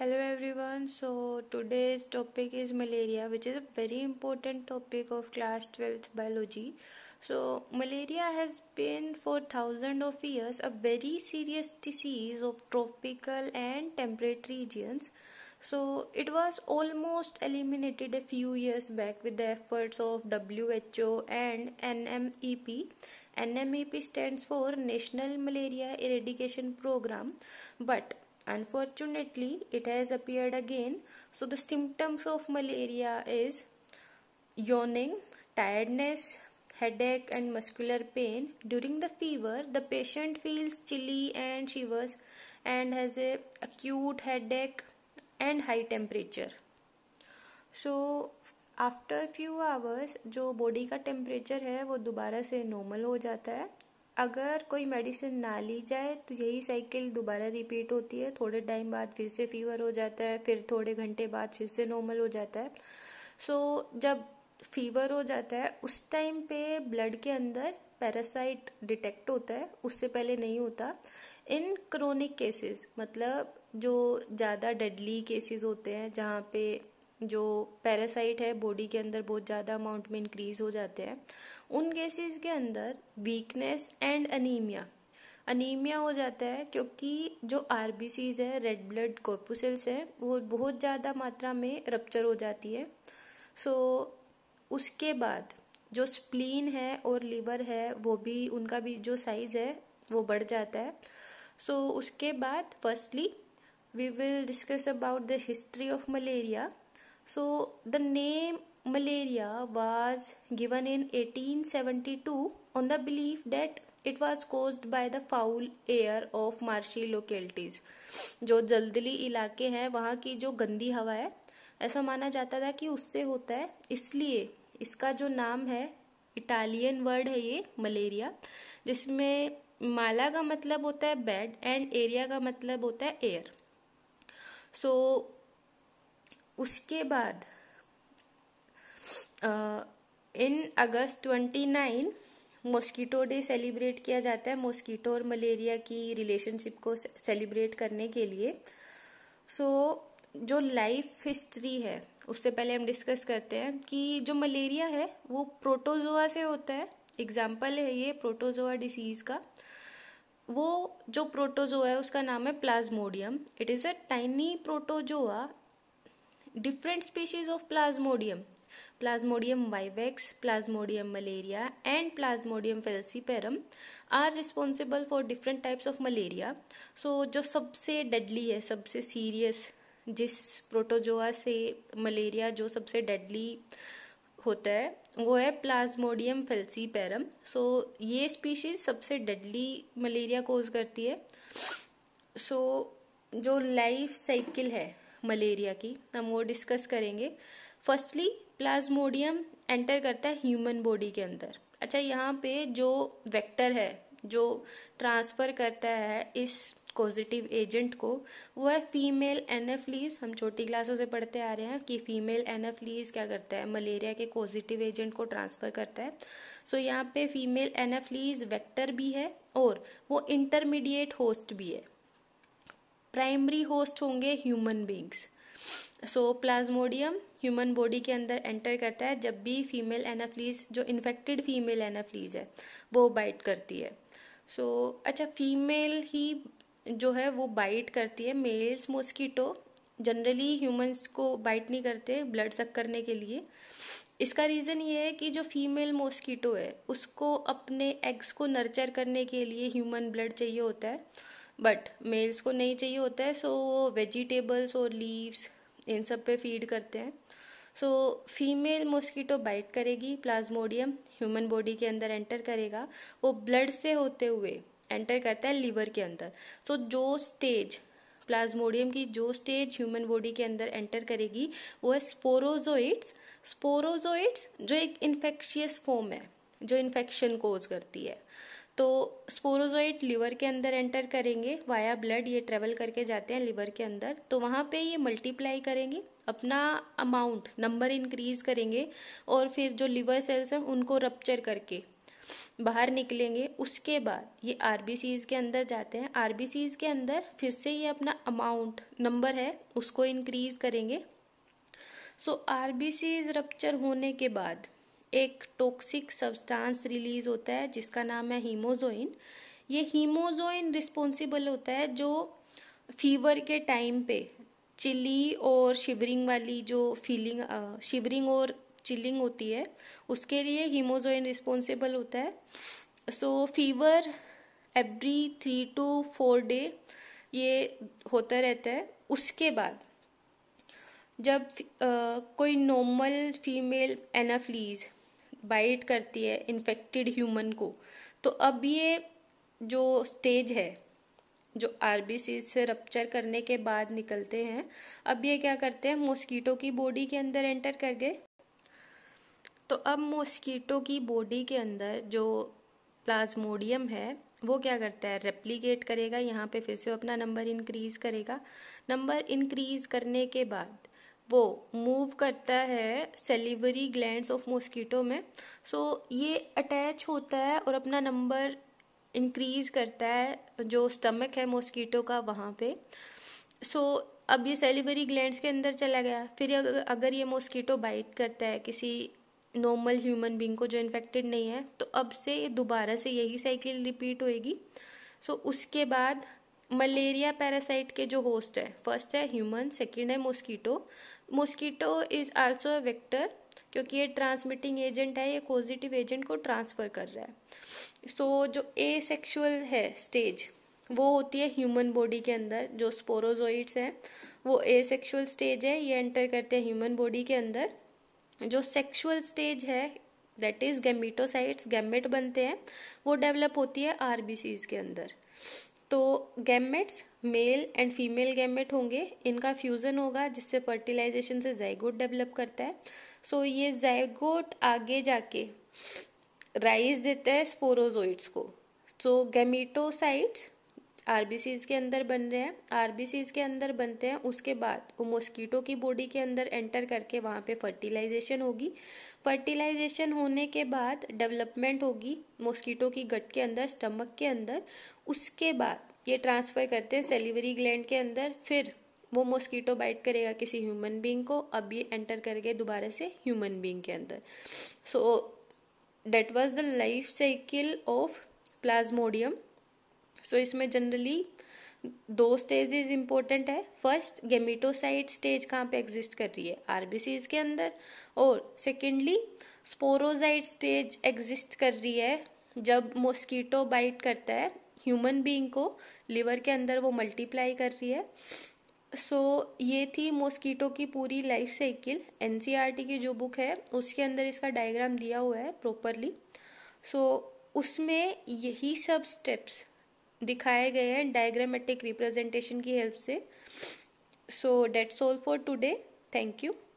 hello everyone so today's topic is malaria which is a very important topic of class 12th biology so malaria has been for thousands of years a very serious disease of tropical and temperate regions so it was almost eliminated a few years back with the efforts of WHO and NMEP NMEP stands for National Malaria Eradication Program but Unfortunately, it has appeared again. So the symptoms of malaria is yawning, tiredness, headache and muscular pain. During the fever, the patient feels chilly and shivers and has a acute headache and high temperature. So after few hours जो body का temperature है वो दोबारा से normal हो जाता है अगर कोई मेडिसिन ना ली जाए तो यही साइकिल दोबारा रिपीट होती है थोड़े टाइम बाद फिर से फीवर हो जाता है फिर थोड़े घंटे बाद फिर से नॉर्मल हो जाता है सो so, जब फीवर हो जाता है उस टाइम पे ब्लड के अंदर पैरासाइट डिटेक्ट होता है उससे पहले नहीं होता इन क्रोनिक केसेस मतलब जो ज़्यादा डेडली केसेस होते हैं जहाँ पे जो पैरासाइट है बॉडी के अंदर बहुत ज़्यादा अमाउंट में इंक्रीज हो जाते हैं उन केसेस के अंदर वीकनेस एंड अनीमिया अनीमिया हो जाता है क्योंकि जो आर है रेड ब्लड कॉर्पूसल्स हैं वो बहुत ज़्यादा मात्रा में रप्चर हो जाती है सो so, उसके बाद जो स्प्लीन है और लीवर है वो भी उनका भी जो साइज़ है वो बढ़ जाता है सो so, उसके बाद firstly we will discuss about the history of malaria So the name malaria was given in 1872 on the belief that it was caused by the foul air of marshy localities. जो जल्दली इलाके हैं वहाँ की जो गंदी हवा है ऐसा माना जाता था कि उससे होता है इसलिए इसका जो नाम है इटालियन वर्ड है ये मलेरिया जिसमें माला का मतलब होता है बेड एंड एरिया का मतलब होता है एयर सो उसके बाद in August 29 mosquito day celebrate किया जाता है मॉस्किटो और मलेरिया की रिलेशनशिप को सेलिब्रेट करने के लिए सो so, जो लाइफ हिस्ट्री है उससे पहले हम डिस्कस करते हैं कि जो मलेरिया है वो प्रोटोजोआ से होता है एग्जाम्पल है ये प्रोटोजोआ डिसीज का वो जो प्रोटोजोआ है उसका नाम है plasmodium it is a tiny protozoa different species of plasmodium plasmodium vivax plasmodium malaria and plasmodium falciparum are responsible for different types of malaria so jo sabse deadly hai sabse serious jis protozoa se malaria jo sabse deadly होता है वो है Plasmodium फेल्सी param सो ये species सबसे deadly malaria cause करती है so so, जो life cycle है मलेरिया की हम वो डिस्कस करेंगे फर्स्टली प्लाज्मोडियम एंटर करता है ह्यूमन बॉडी के अंदर अच्छा यहाँ पे जो वेक्टर है जो ट्रांसफर करता है इस पॉजिटिव एजेंट को वो है फीमेल एनाफ्लीज हम छोटी क्लासों से पढ़ते आ रहे हैं कि फीमेल एनाफ्लीज क्या करता है मलेरिया के पॉजिटिव एजेंट को ट्रांसफर करता है सो so, यहाँ पे फीमेल एनाफ्लीज वेक्टर भी है और वो इंटरमीडिएट होस्ट भी है प्राइमरी होस्ट होंगे human beings so plasmodium human body के अंदर एंटर करता है जब भी फीमेल एनाफ्लीज जो इन्फेक्टेड फीमेल एनाफ्लीज है वो बाइट करती है सो so, अच्छा फीमेल ही जो है वो बाइट करती है मेल्स मॉस्कीटो जनरली ह्यूमंस को बाइट नहीं करते ब्लड सक करने के लिए इसका रीज़न ये है कि जो फीमेल मॉस्कीटो है उसको अपने एग्स को नर्चर करने के लिए ह्यूमन ब्लड चाहिए होता है बट मेल्स को नहीं चाहिए होता है सो वो वेजिटेबल्स और लीव्स इन सब पे फीड करते हैं सो फीमेल मॉस्किटो बाइट करेगी प्लाज्मोडियम ह्यूमन बॉडी के अंदर एंटर करेगा वो ब्लड से होते हुए एंटर करता है लीवर के अंदर सो so, जो स्टेज प्लाज्मोडियम की जो स्टेज ह्यूमन बॉडी के अंदर एंटर करेगी वो है स्पोरोजोइड्स स्पोरोजोइड्स जो एक इन्फेक्शियस फॉर्म है जो इन्फेक्शन कोज करती है तो स्पोरोजोइट लिवर के अंदर एंटर करेंगे वाया ब्लड ये ट्रेवल करके जाते हैं लिवर के अंदर तो वहाँ पे ये मल्टीप्लाई करेंगे अपना अमाउंट नंबर इंक्रीज करेंगे और फिर जो लिवर सेल्स हैं उनको रप्चर करके बाहर निकलेंगे उसके बाद ये आर के अंदर जाते हैं आर के अंदर फिर से ये अपना अमाउंट नंबर है उसको इंक्रीज करेंगे सो आर बी रप्चर होने के बाद एक टॉक्सिक सब्सटेंस रिलीज होता है जिसका नाम है हीमोजोइन ये हीमोजोइन रिस्पॉन्सिबल होता है जो फीवर के टाइम पे चिली और शिवरिंग वाली जो फीलिंग शिवरिंग और चिलिंग होती है उसके लिए हीमोजोइन रिस्पॉन्सिबल होता है so fever every three two four day ये होता रहता है उसके बाद जब आ, कोई नॉर्मल फीमेल एनाफ्लीज बाइट करती है इन्फेक्टेड ह्यूमन को तो अब ये जो स्टेज है जो आर से रप्चर करने के बाद निकलते हैं अब ये क्या करते हैं मॉस्किटो की बॉडी के अंदर एंटर कर गए तो अब मॉस्किटो की बॉडी के अंदर जो प्लाज्मोडियम है वो क्या करता है रेप्लीकेट करेगा यहाँ पे फिर से अपना नंबर इंक्रीज करेगा नंबर इंक्रीज करने के बाद वो मूव करता है सेलिवरी ग्लैंड ऑफ मॉस्किटो में सो so, ये अटैच होता है और अपना नंबर इंक्रीज करता है जो स्टमक है मॉस्किटो का वहाँ पे सो so, अब ये सेलिवरी ग्लैंड के अंदर चला गया फिर अगर ये मॉस्किटो बाइट करता है किसी नॉर्मल ह्यूमन बींग को जो इन्फेक्टेड नहीं है तो अब से दोबारा से यही साइकिल रिपीट होएगी सो so, उसके बाद मलेरिया पैरासाइट के जो होस्ट है फर्स्ट है ह्यूमन सेकेंड है mosquito mosquito is also vector क्योंकि ये ट्रांसमिटिंग एजेंट है ये पॉजिटिव एजेंट को ट्रांसफ़र कर रहा है सो so, जो ए सेक्शुअल है स्टेज वो होती है ह्यूमन बॉडी के अंदर जो स्पोरोजोइड्स हैं वो ए सेक्शुअल स्टेज है ये एंटर करते हैं ह्यूमन बॉडी के अंदर जो सेक्शुअल स्टेज है दैट इज गैमेटोसाइट्स गैमेट बनते हैं वो डेवलप होती है आरबीसीज के अंदर तो gametes male and female gamete होंगे इनका फ्यूज़न होगा जिससे फर्टिलाइजेशन से जयगोट डेवलप करता है सो so, ये जयगोट आगे जाके राइस देता है स्पोरोजोइड्स को सो गैमिटोसाइड्स आर के अंदर बन रहे हैं आर के अंदर बनते हैं उसके बाद वो मॉस्किटो की बॉडी के अंदर एंटर करके वहाँ पे फर्टिलाइजेशन होगी फर्टिलाइजेशन होने के बाद डेवलपमेंट होगी मॉस्किटो की गट के अंदर स्टमक के अंदर उसके बाद ये ट्रांसफ़र करते हैं सेलिवरी ग्लैंड के अंदर फिर वो मॉस्किटो बाइट करेगा किसी ह्यूमन बींग को अब ये एंटर करके दोबारा से ह्यूमन बींग के अंदर so that was the life cycle of plasmodium so so, इसमें जनरली दो स्टेजेस इंपॉर्टेंट है फर्स्ट गेमिटोसाइट स्टेज कहाँ पे एग्जिस्ट कर रही है आरबीसीज के अंदर और सेकेंडली स्पोरोजाइट स्टेज एग्जिस्ट कर रही है जब मॉस्किटो बाइट करता है ह्यूमन बीइंग को लिवर के अंदर वो मल्टीप्लाई कर रही है सो so, ये थी मॉस्किटो की पूरी लाइफ साइकिल एन की जो बुक है उसके अंदर इसका डायग्राम दिया हुआ है प्रॉपरली सो so, उसमें यही सब स्टेप्स दिखाए गए हैं डायग्रामेटिक रिप्रेजेंटेशन की हेल्प से so that's all for today thank you